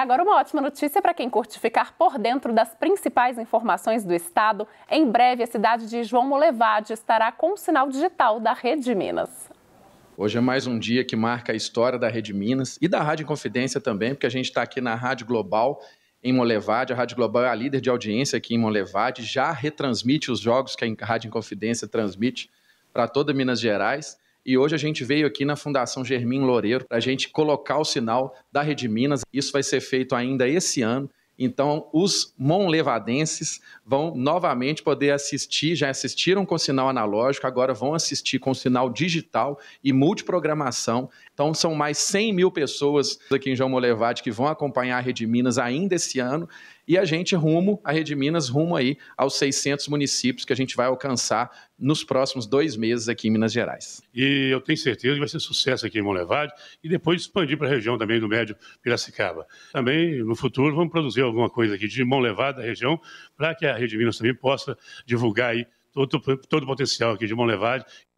agora uma ótima notícia para quem curte ficar por dentro das principais informações do estado. Em breve, a cidade de João Molevade estará com o sinal digital da Rede Minas. Hoje é mais um dia que marca a história da Rede Minas e da Rádio Confidência também, porque a gente está aqui na Rádio Global em Molevade. A Rádio Global é a líder de audiência aqui em Molevade, já retransmite os jogos que a Rádio Confidência transmite para toda Minas Gerais. E hoje a gente veio aqui na Fundação Germim Loureiro para a gente colocar o sinal da Rede Minas. Isso vai ser feito ainda esse ano. Então, os monlevadenses vão novamente poder assistir, já assistiram com sinal analógico, agora vão assistir com sinal digital e multiprogramação. Então, são mais 100 mil pessoas aqui em João Molevade que vão acompanhar a Rede Minas ainda esse ano. E a gente rumo, a Rede Minas rumo aí aos 600 municípios que a gente vai alcançar nos próximos dois meses aqui em Minas Gerais. E eu tenho certeza que vai ser sucesso aqui em Monlevade e depois expandir para a região também do Médio Piracicaba. Também, no futuro, vamos produzir alguma coisa aqui de levada da região, para que a Rede Minas também possa divulgar aí todo, todo o potencial aqui de levada.